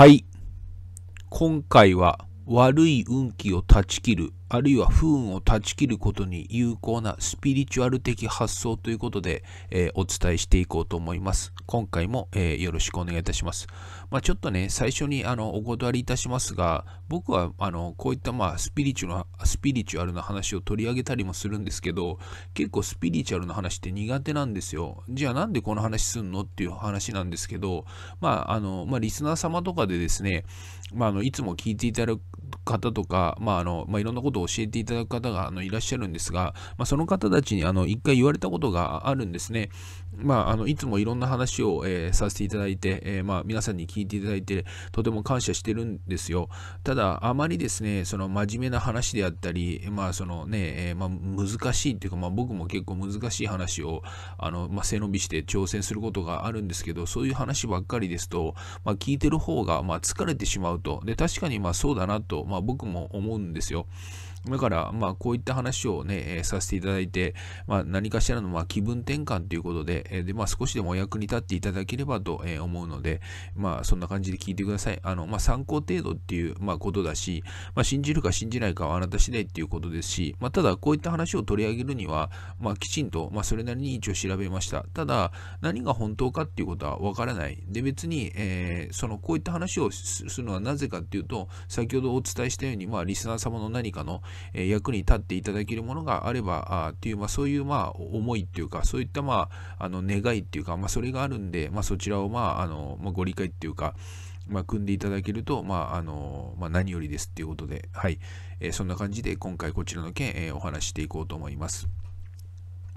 はい。今回は悪い運気を断ち切るあるいは不運を断ち切ることに有効なスピリチュアル的発想ということで、えー、お伝えしていこうと思います。今回も、えー、よろしくお願いいたします。まあ、ちょっとね、最初にあのお断りいたしますが、僕はあのこういった、まあ、スピリチュアルスピリチュアルな話を取り上げたりもするんですけど、結構スピリチュアルな話って苦手なんですよ。じゃあなんでこの話すんのっていう話なんですけど、まあ、あの、まあ、リスナー様とかでですね、まあ、あのいつも聞いていただく方とか、まあ、あの、まあ、いろんなことをことを教えていただく方があのいらっしゃるんですが、まあ、その方たちにあの一回言われたことがあるんですね。まあ、あのいつもいろんな話を、えー、させていただいて、えー、まあ、皆さんに聞いていただいてとても感謝してるんですよ。ただ、あまりですね、その真面目な話であったり、まあそのねえー、まあ、難しいっていうか、まあ、僕も結構難しい話をあの、まあ、背伸びして挑戦することがあるんですけど、そういう話ばっかりですと、まあ、聞いてる方が、まあ、疲れてしまうと。で確かにまあそうだなと、まあ、僕も思うんですよ。だから、まあ、こういった話をね、えー、させていただいて、まあ、何かしらの、まあ、気分転換ということで、えー、で、まあ、少しでもお役に立っていただければと、えー、思うので、まあ、そんな感じで聞いてください。あの、まあ、参考程度っていう、まあ、ことだし、まあ、信じるか信じないかはあなた次第っていうことですし、まあ、ただ、こういった話を取り上げるには、まあ、きちんと、まあ、それなりに一応調べました。ただ、何が本当かっていうことはわからない。で、別に、えー、その、こういった話をするのはなぜかっていうと、先ほどお伝えしたように、まあ、リスナー様の何かの、え役に立っていただけるものがあればあっていう、まあ、そういう、まあ、思いっていうか、そういった、まあ、あの願いっていうか、まあ、それがあるんで、まあ、そちらを、まああのまあ、ご理解っていうか、まあ、組んでいただけると、まああのまあ、何よりですっていうことで、はいえー、そんな感じで今回こちらの件、えー、お話していこうと思います。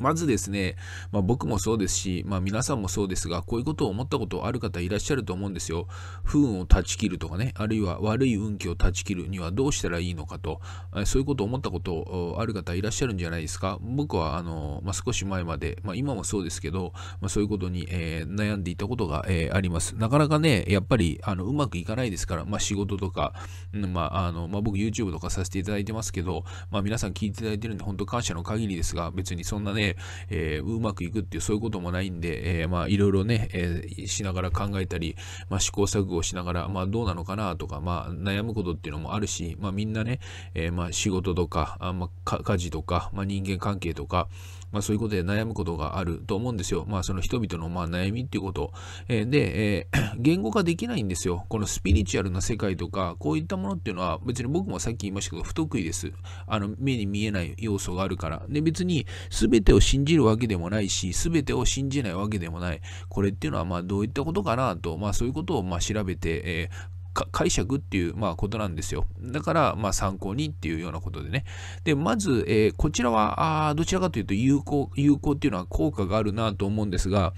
まずですね、まあ、僕もそうですし、まあ、皆さんもそうですが、こういうことを思ったことある方いらっしゃると思うんですよ。不運を断ち切るとかね、あるいは悪い運気を断ち切るにはどうしたらいいのかと、そういうことを思ったことある方いらっしゃるんじゃないですか。僕はあの、まあ、少し前まで、まあ、今もそうですけど、まあ、そういうことに、えー、悩んでいたことが、えー、あります。なかなかね、やっぱりあのうまくいかないですから、まあ、仕事とか、うんまああのまあ、僕 YouTube とかさせていただいてますけど、まあ、皆さん聞いていただいてるんで本当感謝の限りですが、別にそんなね、えー、うまくいくっていうそういうこともないんで、えー、まあいろいろね、えー、しながら考えたり、まあ、試行錯誤しながら、まあどうなのかなとか、まあ悩むことっていうのもあるし、まあみんなね、えー、まあ仕事とか、あまあ家事とか、まあ人間関係とか、まあそういうことで悩むことがあると思うんですよ。まあその人々のまあ悩みっていうこと。えー、で、えー、言語化できないんですよ。このスピリチュアルな世界とか、こういったものっていうのは別に僕もさっき言いましたけど、不得意です。あの目に見えない要素があるから。で、別に全ててを信じるわけでもないし、全てを信じないわけでもない。これっていうのは、まあ、どういったことかなと、まあ、そういうことをま調べて、えー解釈っていう、まあ、ことなんですよ。だから、まあ、参考にっていうようなことでね。で、まず、えー、こちらは、あどちらかというと有効、有効っていうのは効果があるなと思うんですが、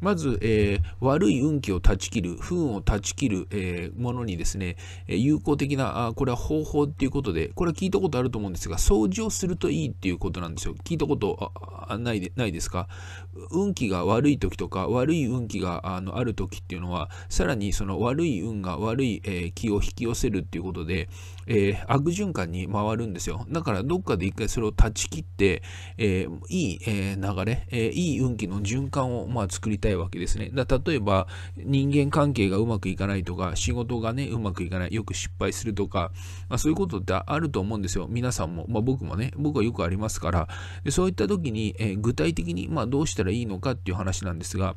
まず、えー、悪い運気を断ち切る、不運を断ち切る、えー、ものにですね、有効的な、あこれは方法っていうことで、これは聞いたことあると思うんですが、掃除をするといいっていうことなんですよ。聞いたことあないでないですか運気が悪い時とか、悪い運気があのある時っていうのは、さらにその悪い運が悪い、えー、気を引き寄せるっていうことで、えー、悪循環に回るんですよ。だから、どっかで一回それを断ち切って、えー、いい、え流れ、えいい運気の循環を、まあ、作りたい。たいわけですね。だ例えば、人間関係がうまくいかないとか、仕事がね、うまくいかない、よく失敗するとか、まあ、そういうことってあると思うんですよ。皆さんも、まあ、僕もね、僕はよくありますから、でそういった時に、えー、具体的に、まあ、どうしたらいいのかっていう話なんですが、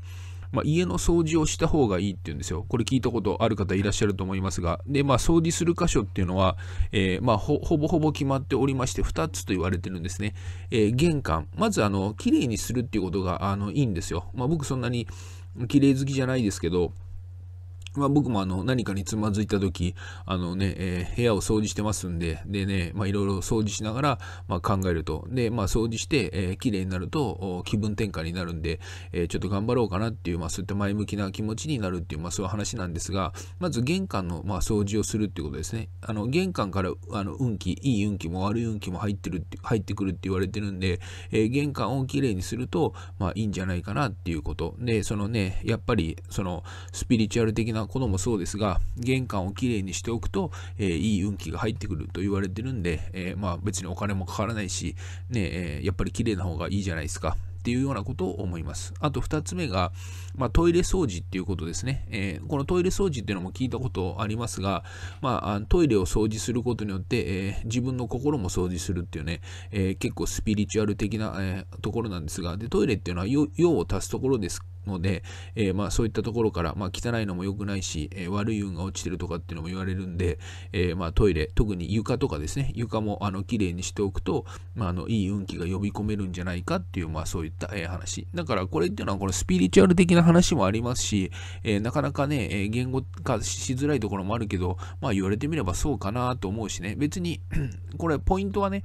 まあ、家の掃除をした方がいいって言うんですよ。これ聞いたことある方いらっしゃると思いますが、で、まあ、掃除する箇所っていうのは、えー、まあほ、ほぼほぼ決まっておりまして、2つと言われてるんですね。えー、玄関。まず、あの、綺麗にするっていうことが、あの、いいんですよ。まあ、僕そんなに綺麗好きじゃないですけど、まあ、僕もあの何かにつまずいた時あのね、えー、部屋を掃除してますんで、でね、まあ、いろいろ掃除しながら、まあ、考えると。で、まあ、掃除して、えー、綺麗になると気分転換になるんで、えー、ちょっと頑張ろうかなっていう、まあ、そういった前向きな気持ちになるっていう、まあ、そういう話なんですが、まず玄関の、まあ、掃除をするっていうことですね。あの玄関からあの運気、いい運気も悪い運気も入ってるって入ってくるって言われてるんで、えー、玄関を綺麗にすると、まあ、いいんじゃないかなっていうこと。で、そのね、やっぱり、その、スピリチュアル的なこのもそうですが、玄関をきれいにしておくと、えー、いい運気が入ってくると言われてるんで、えー、まあ別にお金もかからないし、ね、えー、やっぱりきれいな方がいいじゃないですか。っていうようなことを思います。あと2つ目が、まあ、トイレ掃除っていうことですね、えー、このトイレ掃除っていうのも聞いたことありますが、まあ、トイレを掃除することによって、えー、自分の心も掃除するっていうね、えー、結構スピリチュアル的な、えところなんですがで、トイレっていうのは用を足すところですので、えー、まあ、そういったところから、まあ、汚いのも良くないし、えー、悪い運が落ちてるとかっていうのも言われるんで、えー、まあ、トイレ、特に床とかですね、床もあの綺麗にしておくと、まあ、あのいい運気が呼び込めるんじゃないかっていう、まあ、そういった、え話。だからこれっていうのはこのスピリチュアル的な話もありますし、えなかなかね、え言語化しづらいところもあるけど、まあ、言われてみればそうかなと思うしね、別に これポイントはね、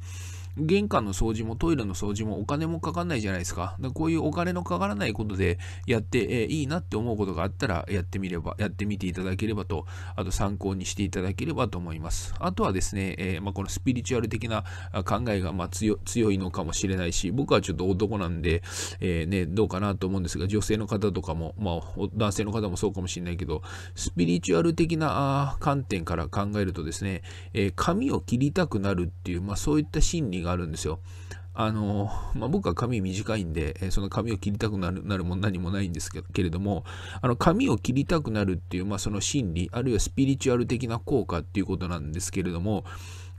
玄関の掃除もトイレの掃除もお金もかかんないじゃないですか。だこういうお金のかからないことでやって、えー、いいなって思うことがあったらやってみれば、やってみていただければと、あと参考にしていただければと思います。あとはですね、えー、まあ、このスピリチュアル的な考えがま強いのかもしれないし、僕はちょっと男なんで、えー、ね、どうかなと思うんですが、女性の方とかも、まあ、男性の方もそうかもしれないけど、スピリチュアル的な観点から考えるとですね、え髪を切りたくなるっていう、まあ、そういった心理ががあるんですよ。あの、まあ、僕は髪短いんで、その髪を切りたくなるなるも何もないんですけれども、あの髪を切りたくなるっていう、まあ、その心理、あるいはスピリチュアル的な効果っていうことなんですけれども、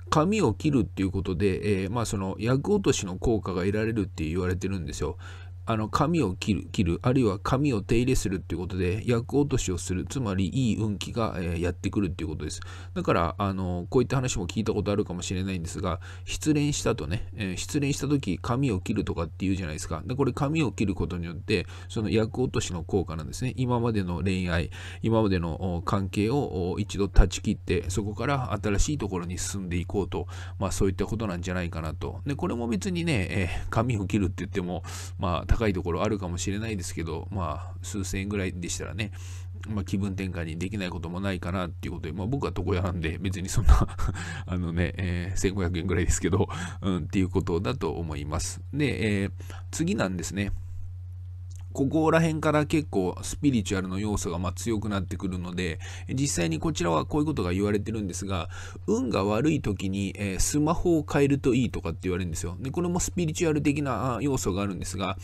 髪を切るっていうことで、えー、まあその薬落としの効果が得られるって言われてるんですよ。あの髪を切る切るあるいは髪を手入れするっていうことで厄落としをするつまりいい運気が、えー、やってくるっていうことですだからあのこういった話も聞いたことあるかもしれないんですが失恋したとね、えー、失恋した時髪を切るとかっていうじゃないですかでこれ髪を切ることによってその役落としの効果なんですね今までの恋愛今までの関係を一度断ち切ってそこから新しいところに進んでいこうと、まあ、そういったことなんじゃないかなとでこれも別にね、えー、髪を切るって言ってもまあ高いところあるかもしれないですけど、まあ、数千円ぐらいでしたらね、まあ、気分転換にできないこともないかなっていうことで、まあ、僕は床屋なんで、別にそんな あのね、えー、1500円ぐらいですけどうん、っていうことだと思います。で、えー、次なんですね。ここら辺から結構スピリチュアルの要素がま強くなってくるので、実際にこちらはこういうことが言われてるんですが、運が悪い時に、えスマホを変えるといいとかって言われるんですよ。で、これもスピリチュアル的な要素があるんですが、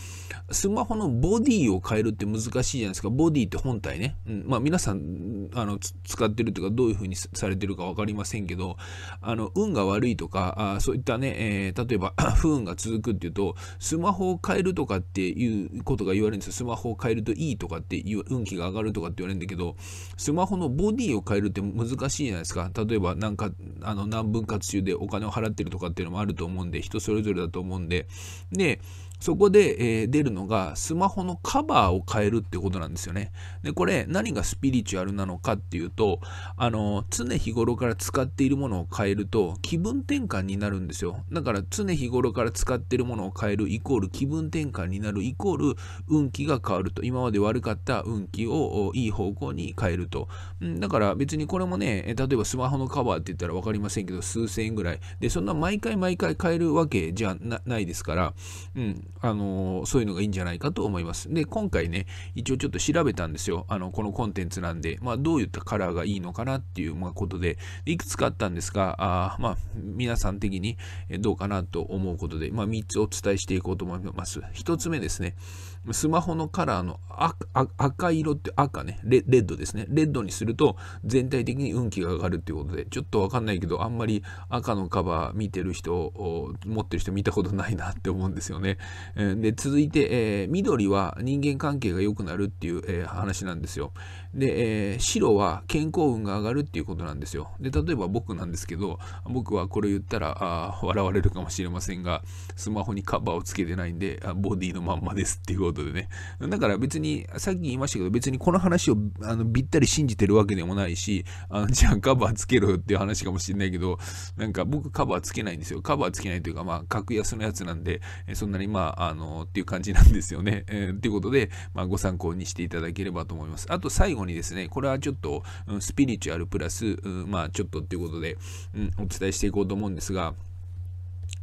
スマホのボディを変えるって難しいじゃないですか。ボディって本体ね。うん、まあ皆さん、あの、使ってるというかどういうふうにされてるか分かりませんけど、あの、運が悪いとか、あそういったね、えー、例えば 不運が続くっていうと、スマホを変えるとかっていうことが言われるんですですよ。スマホを変えるといいとかっていう、運気が上がるとかって言われるんだけど、スマホのボディを変えるって難しいじゃないですか。例えば、なんか、あの、何分割中でお金を払ってるとかっていうのもあると思うんで、人それぞれだと思うんで、で、そこで、えー、出るのがスマホのカバーを変えるってことなんですよね。で、これ何がスピリチュアルなのかっていうと、あの、常日頃から使っているものを変えると気分転換になるんですよ。だから常日頃から使っているものを変えるイコール気分転換になるイコール運気が変わると。今まで悪かった運気をいい方向に変えると。だから別にこれもね、例えばスマホのカバーって言ったら分かりませんけど、数千円ぐらい。で、そんな毎回毎回変えるわけじゃないですから、うん、あのそういうのがいいんじゃないかと思います。で、今回ね、一応ちょっと調べたんですよ。あの、このコンテンツなんで、まあ、どういったカラーがいいのかなっていう、まことで、いくつかあったんですが、あまあ、皆さん的にどうかなと思うことで、まあ、3つお伝えしていこうと思います。1つ目ですね、スマホのカラーの赤色って赤ねレ、レッドですね。レッドにすると全体的に運気が上がるっていうことで、ちょっとわかんないけど、あんまり赤のカバー見てる人、持ってる人見たことないなって思うんですよね。で、続いて、えー、緑は人間関係が良くなるっていう、えー、話なんですよ。で、えー、白は健康運が上がるっていうことなんですよ。で、例えば僕なんですけど、僕はこれ言ったら、あ笑われるかもしれませんが、スマホにカバーをつけてないんで、あボディのまんまですっていうことでね。だから別に、さっき言いましたけど、別にこの話をあのびったり信じてるわけでもないし、あじゃあカバーつけろっていう話かもしれないけど、なんか僕カバーつけないんですよ。カバーつけないというか、まあ、格安のやつなんで、そんなにまあ、あ、あの、っていう感じなんですよね。えー、ていうことで、まあ、ご参考にしていただければと思います。あと最後にですね、これはちょっと、スピリチュアルプラス、まあ、ちょっとっていうことで、うん、お伝えしていこうと思うんですが、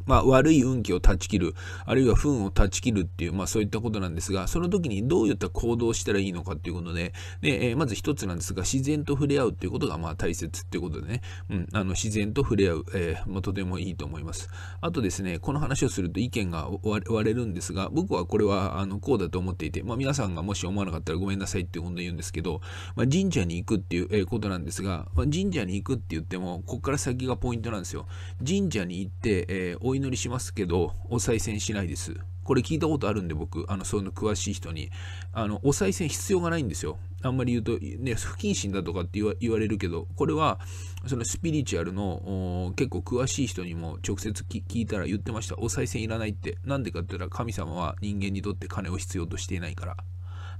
まあ、悪い運気を断ち切る、あるいは運を断ち切るっていう、まあ、そういったことなんですが、その時にどういった行動をしたらいいのかっていうことで、でえー、まず一つなんですが、自然と触れ合うっていうことが、まあ、大切っていうことでね、うん、あの自然と触れ合う、えー、まあ、とてもいいと思います。あとですね、この話をすると意見が割れるんですが、僕はこれはあのこうだと思っていて、まあ、皆さんがもし思わなかったらごめんなさいっていうことで言うんですけど、まあ、神社に行くっていうことなんですが、まあ、神社に行くって言っても、ここから先がポイントなんですよ。神社に行って、えー祈りしますけど、お賽銭しないです。これ聞いたことあるんで僕、あの、その詳しい人に、あの、お賽銭必要がないんですよ。あんまり言うと、ね、不謹慎だとかって言われるけど、これは、そのスピリチュアルの結構詳しい人にも直接聞いたら言ってました。お賽銭いらないって。なんでかって言ったら神様は人間にとって金を必要としていないから。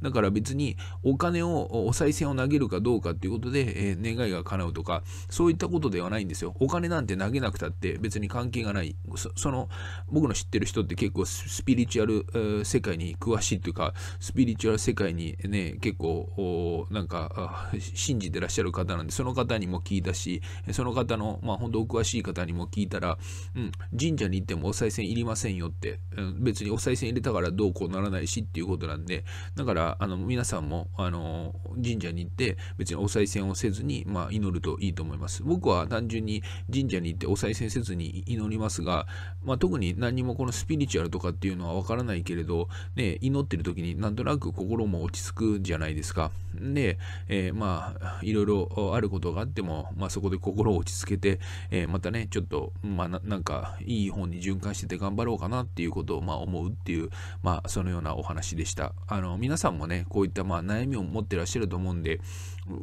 だから別にお金を、お賽銭を投げるかどうかっていうことで、えー、願いが叶うとか、そういったことではないんですよ。お金なんて投げなくたって別に関係がない。そその、僕の知ってる人って結構スピリチュアル、えー、世界に詳しいというか、スピリチュアル世界にね、結構、なんか、信じてらっしゃる方なんで、その方にも聞いたし、その方の、まあ本当お詳しい方にも聞いたら、うん、神社に行ってもお賽銭いりませんよって、うん、別にお賽銭入れたからどうこうならないしっていうことなんで、だから、あの、皆さんも、あの、神社に行って、別にお賽銭をせずに、まあ、祈るといいと思います。僕は単純に神社に行ってお賽銭せずに祈りますが、まあ、特に何もこのスピリチュアルとかっていうのはわからないけれど、ね、祈ってる時になんとなく心も落ち着くじゃないですか。で、えー、まあ、いろいろあることがあっても、まあ、そこで心を落ち着けて、えー、またね、ちょっと、まあな、なんか、いい本に循環してて頑張ろうかなっていうことを、まあ、思うっていう、まあ、そのようなお話でした。あの、皆さんもね、こういったまあ悩みを持ってらっしゃると思うんで、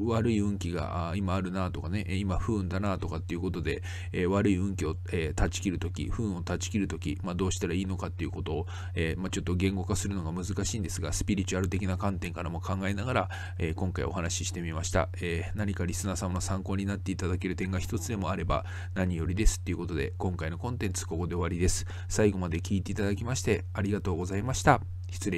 悪い運気が今あるなとかね、今不運だなとかっていうことで、え悪い運気を、え断ち切るとき、不運を断ち切るとき、まあ、どうしたらいいのかっていうことを、えまあ、ちょっと言語化するのが難しいんですが、スピリチュアル的な観点からも考えながら、え今回お話ししてみました、え何かリスナー様の参考になっていただける点が一つでもあれば何よりですということで、今回のコンテンツここで終わりです。最後まで聞いていただきましてありがとうございました。失礼